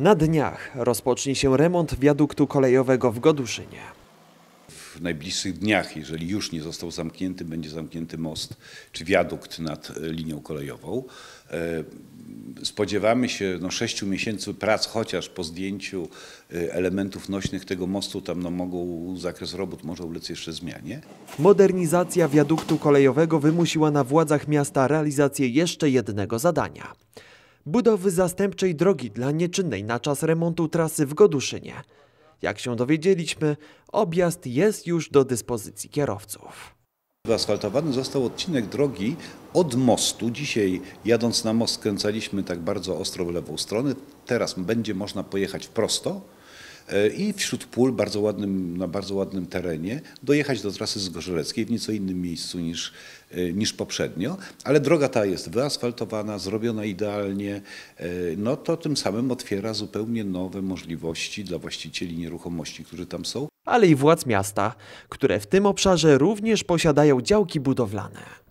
Na dniach rozpocznie się remont wiaduktu kolejowego w Goduszynie. W najbliższych dniach, jeżeli już nie został zamknięty, będzie zamknięty most czy wiadukt nad e, linią kolejową. E, spodziewamy się no, 6 miesięcy prac, chociaż po zdjęciu e, elementów nośnych tego mostu tam no, mogą, zakres robót może ulec jeszcze zmianie. Modernizacja wiaduktu kolejowego wymusiła na władzach miasta realizację jeszcze jednego zadania budowy zastępczej drogi dla nieczynnej na czas remontu trasy w Goduszynie. Jak się dowiedzieliśmy, objazd jest już do dyspozycji kierowców. Asfaltowany został odcinek drogi od mostu. Dzisiaj jadąc na most skręcaliśmy tak bardzo ostro w lewą stronę. Teraz będzie można pojechać prosto. E, i wśród pól bardzo ładnym, na bardzo ładnym terenie dojechać do trasy Zgorzeleckiej w nieco innym miejscu niż, e, niż poprzednio, ale droga ta jest wyasfaltowana, zrobiona idealnie, e, no to tym samym otwiera zupełnie nowe możliwości dla właścicieli nieruchomości, którzy tam są. Ale i władz miasta, które w tym obszarze również posiadają działki budowlane.